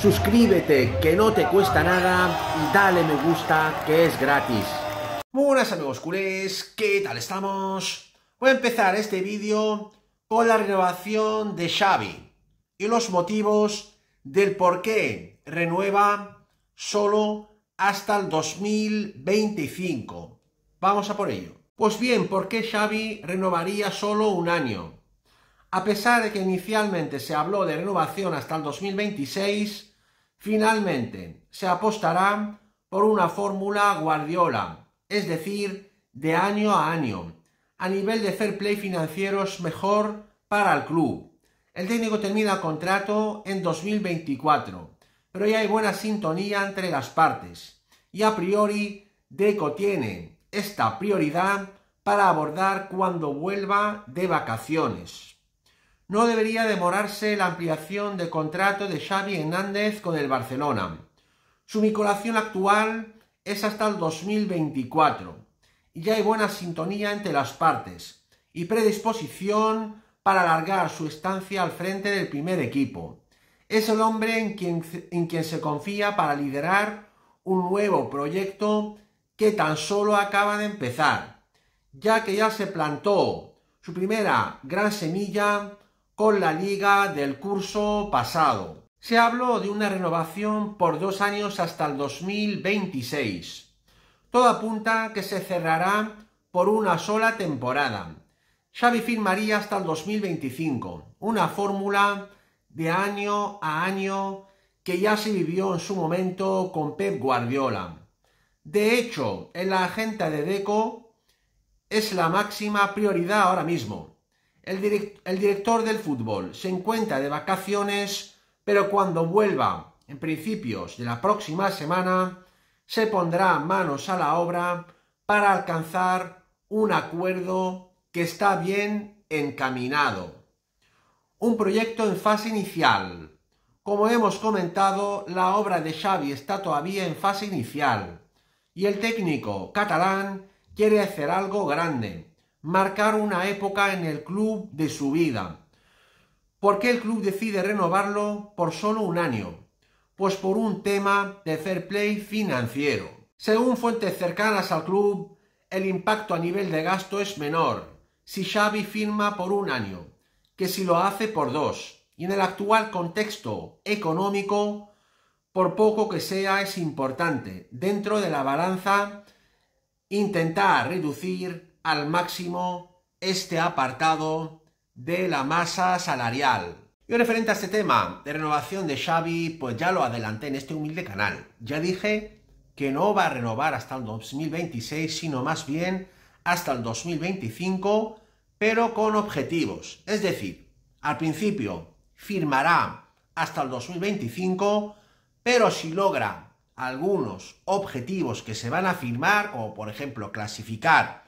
suscríbete que no te cuesta nada y dale me gusta que es gratis. Buenas amigos culés, ¿qué tal estamos? Voy a empezar este vídeo con la renovación de Xavi y los motivos del por qué renueva solo hasta el 2025. Vamos a por ello. Pues bien, ¿por qué Xavi renovaría solo un año? A pesar de que inicialmente se habló de renovación hasta el 2026, Finalmente, se apostará por una fórmula Guardiola, es decir, de año a año. A nivel de fair play financieros mejor para el club. El técnico termina contrato en 2024, pero ya hay buena sintonía entre las partes y a priori Deco tiene esta prioridad para abordar cuando vuelva de vacaciones no debería demorarse la ampliación del contrato de Xavi Hernández con el Barcelona. Su vinculación actual es hasta el 2024 y ya hay buena sintonía entre las partes y predisposición para alargar su estancia al frente del primer equipo. Es el hombre en quien, en quien se confía para liderar un nuevo proyecto que tan solo acaba de empezar, ya que ya se plantó su primera gran semilla con la liga del curso pasado. Se habló de una renovación por dos años hasta el 2026. Todo apunta que se cerrará por una sola temporada. Xavi firmaría hasta el 2025, una fórmula de año a año que ya se vivió en su momento con Pep Guardiola. De hecho, en la agenda de Deco es la máxima prioridad ahora mismo. El, director del fútbol se encuentra de vacaciones, pero cuando vuelva, en principios de la próxima semana, se pondrá manos a la obra para alcanzar un acuerdo que está bien encaminado. Un proyecto en fase inicial. Como hemos comentado, la obra de Xavi está todavía en fase inicial y el técnico catalán quiere hacer algo grande, marcar una época en el club de su vida. ¿Por qué el club decide renovarlo por solo un año? Pues por un tema de fair play financiero. Según fuentes cercanas al club, el impacto a nivel de gasto es menor si Xavi firma por un año que si lo hace por dos. Y en el actual contexto económico, por poco que sea, es importante dentro de la balanza intentar reducir al máximo este apartado de la masa salarial. Y referente a este tema de renovación de Xavi, pues ya lo adelanté en este humilde canal. Ya dije que no va a renovar hasta el 2026, sino más bien hasta el 2025, pero con objetivos. Es decir, al principio firmará hasta el 2025, pero si logra algunos objetivos que se van a firmar, o por ejemplo clasificar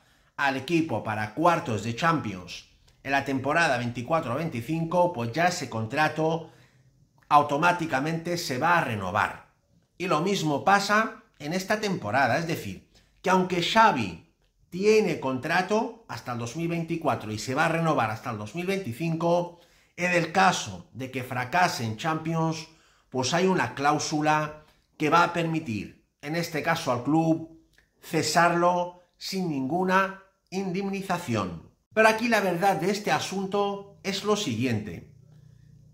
al equipo para cuartos de Champions en la temporada 24-25, pues ya ese contrato automáticamente se va a renovar. Y lo mismo pasa en esta temporada, es decir, que aunque Xavi tiene contrato hasta el 2024 y se va a renovar hasta el 2025, en el caso de que fracase en Champions, pues hay una cláusula que va a permitir, en este caso al club, cesarlo sin ninguna indemnización. Pero aquí la verdad de este asunto es lo siguiente.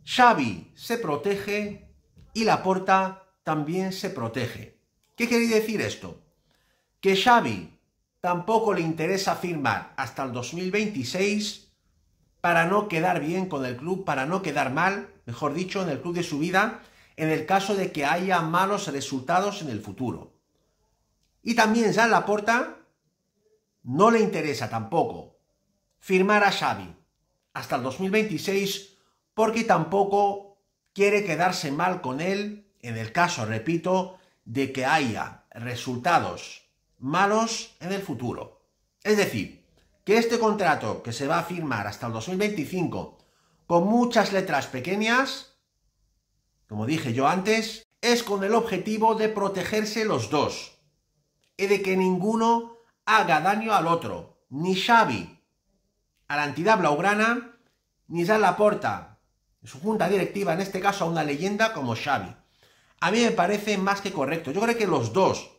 Xavi se protege y Laporta también se protege. ¿Qué quiere decir esto? Que Xavi tampoco le interesa firmar hasta el 2026 para no quedar bien con el club, para no quedar mal, mejor dicho, en el club de su vida, en el caso de que haya malos resultados en el futuro. Y también ya Laporta no le interesa tampoco firmar a Xavi hasta el 2026 porque tampoco quiere quedarse mal con él en el caso, repito, de que haya resultados malos en el futuro. Es decir, que este contrato que se va a firmar hasta el 2025 con muchas letras pequeñas, como dije yo antes, es con el objetivo de protegerse los dos y de que ninguno haga daño al otro. Ni Xavi, a la entidad blaugrana, ni porta en su junta directiva, en este caso a una leyenda como Xavi. A mí me parece más que correcto. Yo creo que los dos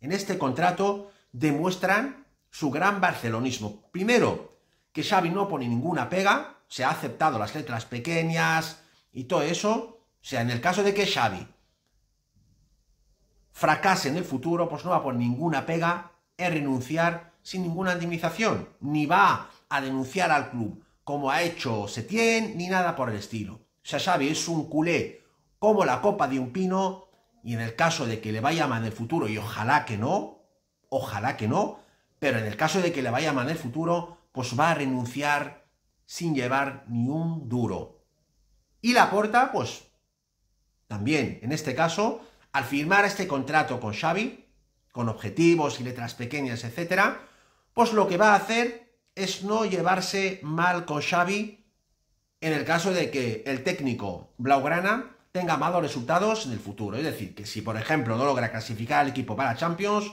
en este contrato demuestran su gran barcelonismo. Primero, que Xavi no pone ninguna pega, se ha aceptado las letras pequeñas y todo eso. O sea, en el caso de que Xavi fracase en el futuro, pues no va a poner ninguna pega es renunciar sin ninguna indemnización, ni va a denunciar al club como ha hecho Setién, ni nada por el estilo. Xavi es un culé como la copa de un pino y en el caso de que le vaya mal en el futuro, y ojalá que no, ojalá que no, pero en el caso de que le vaya mal en el futuro, pues va a renunciar sin llevar ni un duro. Y la porta, pues también en este caso, al firmar este contrato con Xavi, con objetivos y letras pequeñas, etc., pues lo que va a hacer es no llevarse mal con Xavi en el caso de que el técnico Blaugrana tenga malos resultados en el futuro. Es decir, que si por ejemplo no logra clasificar al equipo para Champions,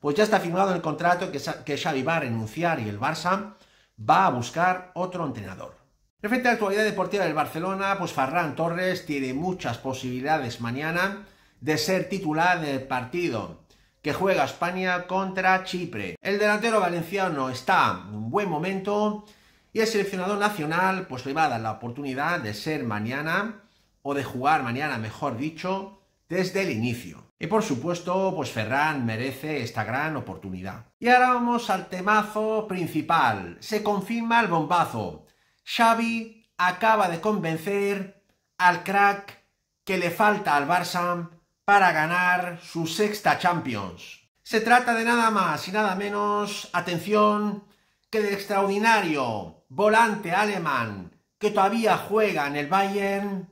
pues ya está firmado el contrato que Xavi va a renunciar y el Barça va a buscar otro entrenador. Referente a la actualidad deportiva del Barcelona, pues Farran Torres tiene muchas posibilidades mañana de ser titular del partido que juega España contra Chipre. El delantero valenciano está en un buen momento y el seleccionador nacional pues le va a dar la oportunidad de ser mañana o de jugar mañana, mejor dicho, desde el inicio. Y por supuesto, pues Ferran merece esta gran oportunidad. Y ahora vamos al temazo principal. Se confirma el bombazo. Xavi acaba de convencer al crack que le falta al Barça para ganar su sexta Champions. Se trata de nada más y nada menos, atención, que del extraordinario volante alemán que todavía juega en el Bayern,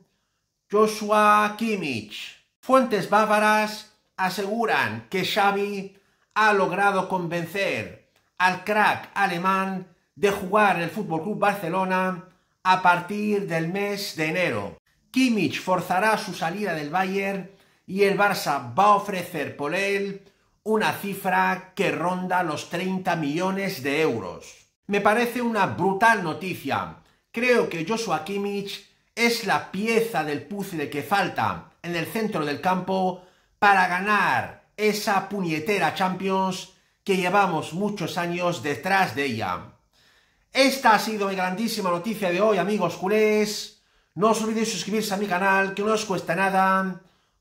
Joshua Kimmich. Fuentes bávaras aseguran que Xavi ha logrado convencer al crack alemán de jugar en el FC Barcelona a partir del mes de enero. Kimmich forzará su salida del Bayern y el Barça va a ofrecer por él una cifra que ronda los 30 millones de euros. Me parece una brutal noticia. Creo que Joshua Kimmich es la pieza del puzzle que falta en el centro del campo para ganar esa puñetera Champions que llevamos muchos años detrás de ella. Esta ha sido mi grandísima noticia de hoy, amigos culés. No os olvidéis suscribirse a mi canal, que no os cuesta nada